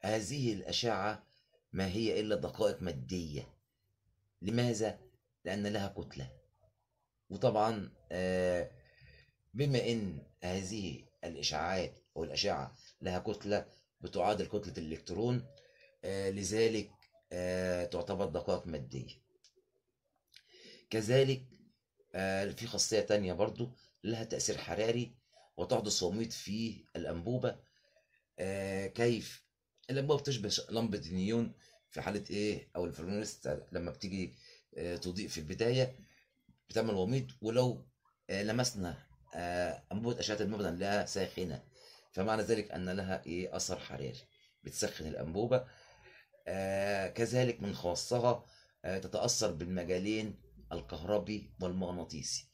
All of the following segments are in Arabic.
هذه الأشعة ما هي إلا دقائق مادية لماذا؟ لأن لها كتلة وطبعا آه، بما إن هذه الإشعاعات أو الأشعة لها كتلة بتعادل كتلة الإلكترون آه، لذلك آه، تعتبر دقائق مادية كذلك في خاصية تانية برضو لها تأثير حراري وتحدث صامت في الأنبوبة كيف الأبواب تشبه لمبة نيون في حالة إيه أو الفلورنست لما بتيجي آه، تضيء في البداية بتعمل وميض ولو آه، لمسنا أنبوبة أشعة المبنى لها ساخنة فمعنى ذلك أن لها إيه أثر حراري بتسخن الأنبوبة آه، كذلك من خواصها تتأثر بالمجالين الكهربي والمغناطيسي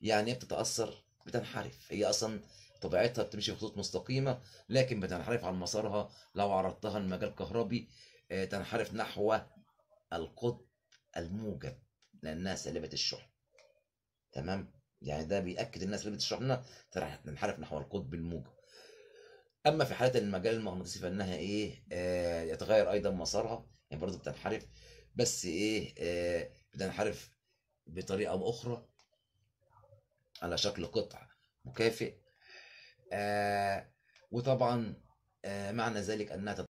يعني بتتأثر بتنحرف هي أصلا طبيعتها بتمشي بخطوط خطوط مستقيمه لكن بتنحرف عن مسارها لو عرضتها لمجال كهربي آه، تنحرف نحو القطب الموجب لانها سالبه الشحن تمام يعني ده بياكد انها سالبه الشحن تنحرف نحو القطب الموجب اما في حاله المجال المغناطيسي فانها ايه آه يتغير ايضا مسارها يعني برضه بتنحرف بس ايه آه بتنحرف بطريقه اخرى على شكل قطع مكافئ آه، وطبعا آه، معنى ذلك أنها